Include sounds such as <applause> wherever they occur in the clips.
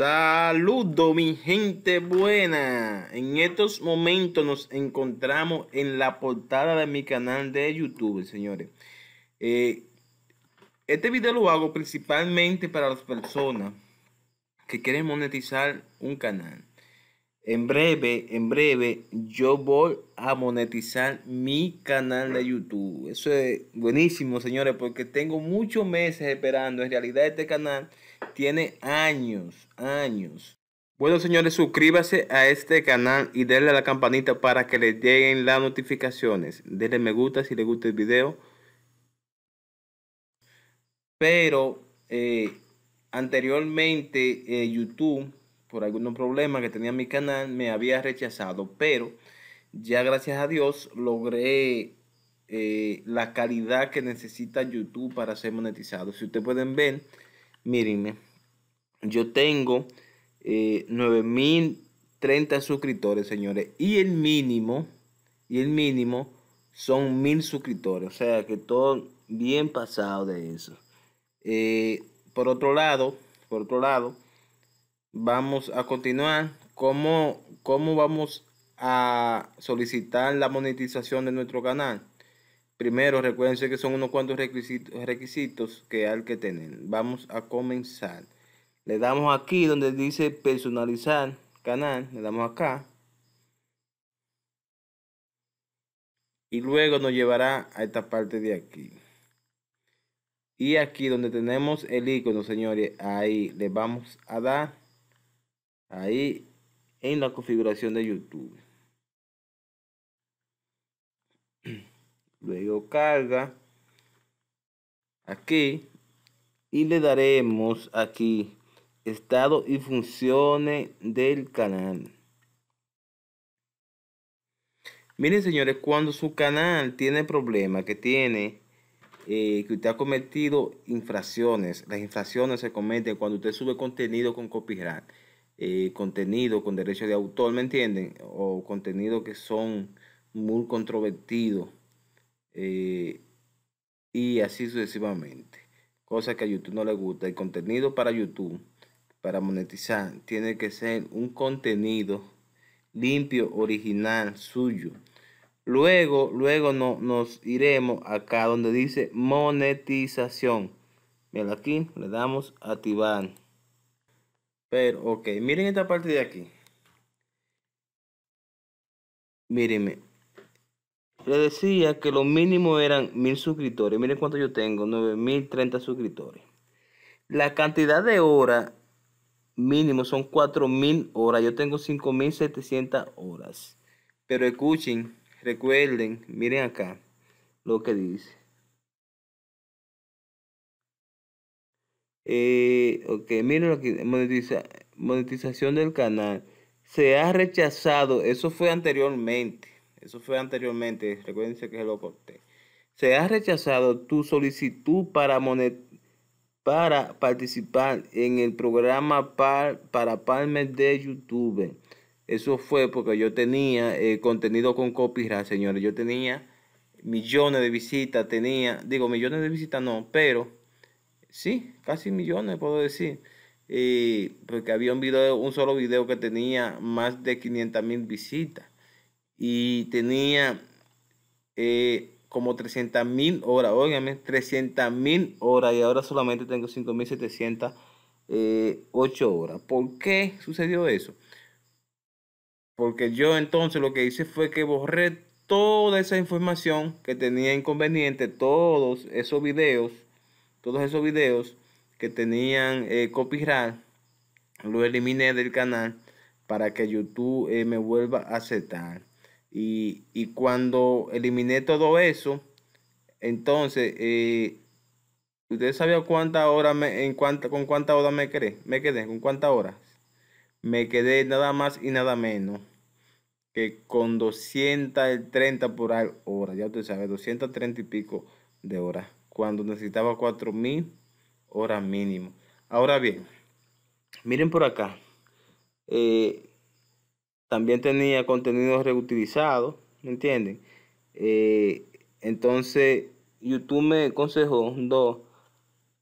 Saludo mi gente buena. En estos momentos nos encontramos en la portada de mi canal de YouTube, señores. Eh, este video lo hago principalmente para las personas que quieren monetizar un canal. En breve, en breve, yo voy a monetizar mi canal de YouTube. Eso es buenísimo, señores, porque tengo muchos meses esperando. En realidad, este canal tiene años, años. Bueno, señores, suscríbase a este canal y denle a la campanita para que les lleguen las notificaciones. Denle me gusta si le gusta el video. Pero eh, anteriormente, eh, YouTube por algunos problemas que tenía mi canal, me había rechazado, pero ya gracias a Dios logré eh, la calidad que necesita YouTube para ser monetizado. Si ustedes pueden ver, mírenme, yo tengo 9.030 eh, suscriptores, señores, y el mínimo, y el mínimo son 1.000 suscriptores, o sea que todo bien pasado de eso. Eh, por otro lado, por otro lado, vamos a continuar. ¿Cómo, ¿Cómo, vamos a solicitar la monetización de nuestro canal? Primero, recuerden que son unos cuantos requisitos, requisitos que hay que tener. Vamos a comenzar. Le damos aquí donde dice personalizar canal. Le damos acá. Y luego nos llevará a esta parte de aquí. Y aquí donde tenemos el icono, señores, ahí le vamos a dar ahí en la configuración de YouTube. <clears throat> Luego carga aquí y le daremos aquí estado y funciones del canal. Miren señores, cuando su canal tiene problemas, que tiene, eh, que usted ha cometido infracciones, las infracciones se cometen cuando usted sube contenido con copyright. Eh, contenido con derecho de autor, ¿me entienden? O contenido que son muy controvertidos eh, y así sucesivamente. Cosa que a YouTube no le gusta. El contenido para YouTube, para monetizar, tiene que ser un contenido limpio, original, suyo. Luego, luego no, nos iremos acá donde dice monetización. Mira aquí le damos activar. Pero, ok, miren esta parte de aquí. Mírenme. Le decía que lo mínimo eran mil suscriptores. Miren cuánto yo tengo, 9030 suscriptores. La cantidad de horas mínimo son 4000 horas. Yo tengo 5700 horas. Pero escuchen, recuerden, miren acá lo que dice. Eh, ok, miren lo que monetiza, monetización del canal. Se ha rechazado, eso fue anteriormente. Eso fue anteriormente, recuerden que se lo corté. Se ha rechazado tu solicitud para monet para participar en el programa para, para Palmer de YouTube. Eso fue porque yo tenía eh, contenido con copyright, señores. Yo tenía millones de visitas, tenía, digo, millones de visitas no, pero sí, casi millones puedo decir. porque había un video, un solo video que tenía más de 500 mil visitas y tenía eh, como 300 mil horas, óigame, 300 mil horas y ahora solamente tengo 5.708 eh, horas. ¿Por qué sucedió eso? Porque yo entonces lo que hice fue que borré toda esa información que tenía inconveniente, todos esos videos todos esos videos que tenían eh, copyright, lo eliminé del canal para que YouTube eh, me vuelva a aceptar. Y, cuando eliminé todo eso, entonces, usted eh, ¿ustedes sabían cuánta hora me, en cuánta, con cuánta hora me quedé? Me quedé, ¿con cuántas horas? Me quedé nada más y nada menos que con 230 por hora, ya ustedes saben, 230 y pico de horas cuando necesitaba 4.000 horas mínimo. Ahora bien, miren por acá. Eh, también tenía contenido reutilizado, ¿me entienden? Eh, entonces, YouTube me aconsejó, do,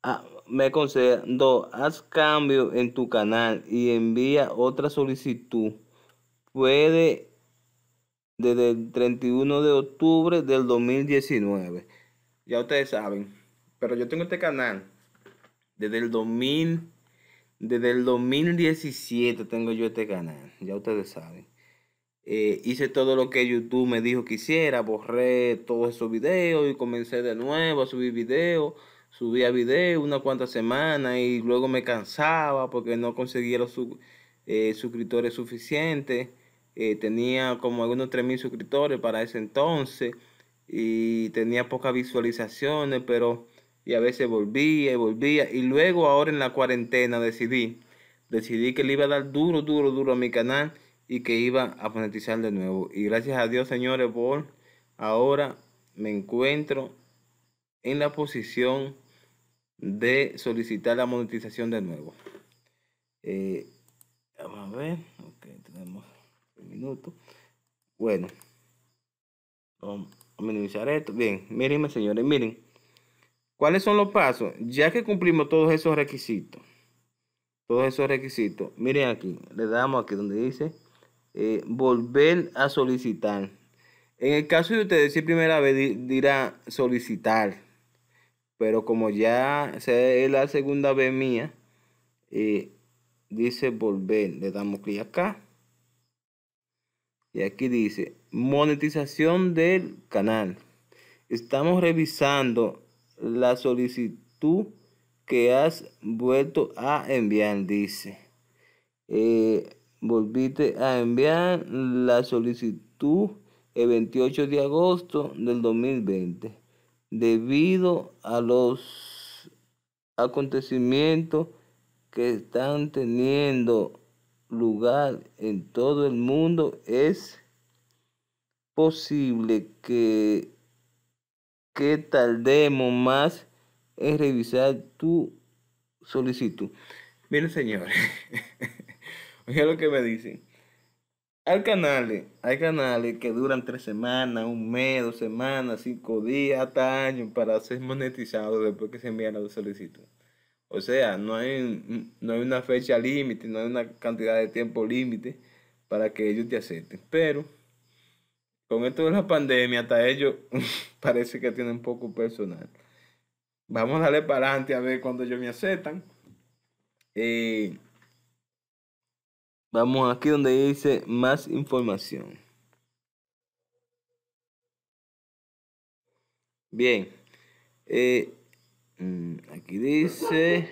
ah, me aconsejó, haz cambio en tu canal y envía otra solicitud. Puede desde el 31 de octubre del 2019 ya ustedes saben. Pero yo tengo este canal desde el 2000, desde el 2017 tengo yo este canal, ya ustedes saben. Eh, hice todo lo que YouTube me dijo que hiciera, borré todos esos videos y comencé de nuevo a subir videos. Subía videos unas cuantas semanas y luego me cansaba porque no conseguía los eh, suscriptores suficientes. Eh, tenía como algunos 3.000 suscriptores para ese entonces y tenía pocas visualizaciones, pero y a veces volvía y volvía. Y luego ahora en la cuarentena decidí, decidí que le iba a dar duro, duro, duro a mi canal y que iba a monetizar de nuevo. Y gracias a Dios, señores, por ahora me encuentro en la posición de solicitar la monetización de nuevo. Eh, vamos a ver, ok, tenemos un minuto. Bueno, vamos. Minimizar esto. Bien, miren, señores, miren. ¿Cuáles son los pasos? Ya que cumplimos todos esos requisitos, todos esos requisitos, miren aquí, le damos aquí donde dice eh, volver a solicitar. En el caso de ustedes, si primera vez dirá solicitar, pero como ya es la segunda vez mía, eh, dice volver, le damos clic acá y aquí dice, monetización del canal. Estamos revisando la solicitud que has vuelto a enviar, dice. Eh, volviste a enviar la solicitud el 28 de agosto del 2020 debido a los acontecimientos que están teniendo lugar en todo el mundo es posible que, que tardemos más en revisar tu solicitud. Miren señores, <laughs> oye lo que me dicen. Hay canales, hay canales que duran tres semanas, un mes, dos semanas, cinco días, hasta años para ser monetizados después que se envían los solicitud. O sea, no hay, no hay una fecha límite, no hay una cantidad de tiempo límite para que ellos te acepten. Pero con esto de la pandemia, hasta ellos <laughs> parece que tienen poco personal. Vamos a darle para adelante a ver cuando ellos me aceptan. Eh, vamos aquí donde dice más información. Bien. Eh, Mm, aquí dice,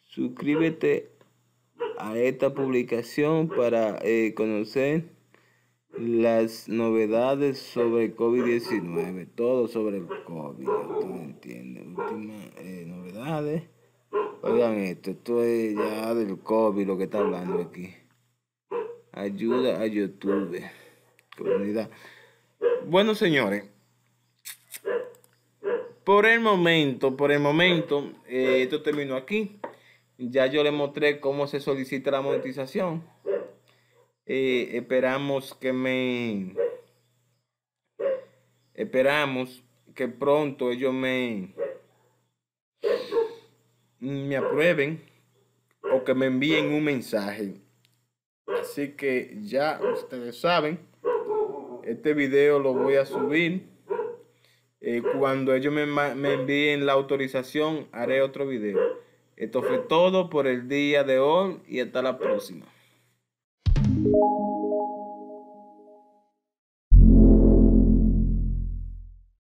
suscríbete a esta publicación para eh, conocer las novedades sobre COVID-19, todo sobre el COVID, tú me últimas eh, novedades. Oigan esto, esto es ya del COVID lo que está hablando aquí. Ayuda a YouTube, comunidad. Bueno, señores. Por el momento, por el momento, eh, esto termino aquí. Ya yo les mostré cómo se solicita la monetización. Eh, esperamos que me... Esperamos que pronto ellos me... Me aprueben o que me envíen un mensaje. Así que ya ustedes saben, este video lo voy a subir eh, cuando ellos me, me, envíen la autorización, haré otro video. Esto fue todo por el día de hoy y hasta la próxima.